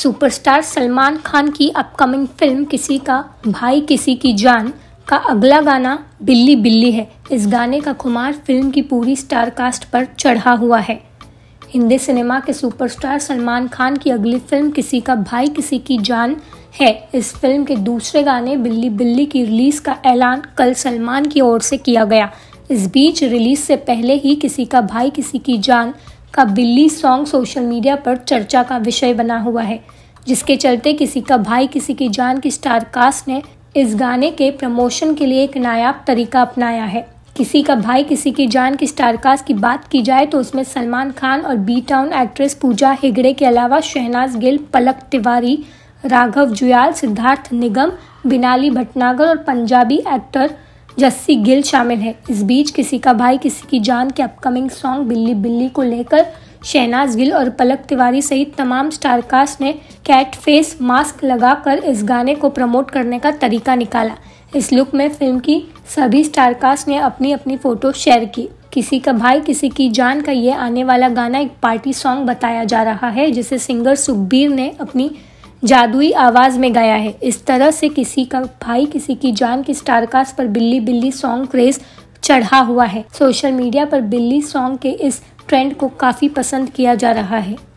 superstar Salman Khan की upcoming film किसी का भाई किसी की जान का अगला गाना बिल्ली बिल्ली है इस गाने का कुमार फिल्म की पूरी स्टार कास्ट पर चढ़ा हुआ है हिंदी सिनेमा के सुपरस्टार सलमान खान की अगली फिल्म किसी का भाई किसी की जान है इस फिल्म के दूसरे गाने बिल्ली बिल्ली की रिलीज का ऐलान कल सलमान की ओर से किया गया इस बीच रिलीज से पहले ही किसी का भाई किसी की जान का बिल्ली सॉन्ग सोशल मीडिया पर चर्चा का विषय बना हुआ है जिसके चलते किसी का भाई किसी की जान की स्टार कास्ट ने इस गाने के प्रमोशन के लिए एक नायाब तरीका अपनाया है किसी का भाई किसी की जान की स्टारकास्ट की बात की जाए तो उसमें सलमान खान और B town actress Pooja Hegde के अलावा शहनाज गिल पलक तिवारी राघव जुयाल सिद्धार्थ निगम बिनाली भटनागर और पंजाबी एक्टर जस्सी गिल शामिल है इस बीच किसी का भाई किसी की जान के अपकमिंग सॉन्ग बिल्ली बिल्ली को लेकर शहनाज गिल और पलक तिवारी सहित तमाम स्टारकास्ट ने कैट फेस मास्क लगाकर इस गाने को प्रमोट करने का तरीका निकाला इस लुक में फिल्म की सभी स्टारकास्ट ने अपनी अपनी फ़ोटो शेयर की किसी का भाई किसी की जान का ये आने वाला गाना एक पार्टी सॉन्ग बताया जा रहा है जिसे सिंगर सुखबीर ने अपनी जादुई आवाज़ में गाया है इस तरह से किसी का भाई किसी की जान की स्टारकास्ट पर बिल्ली बिल्ली सॉन्ग क्रेज चढ़ा हुआ है सोशल मीडिया पर बिल्ली सॉन्ग के इस ट्रेंड को काफ़ी पसंद किया जा रहा है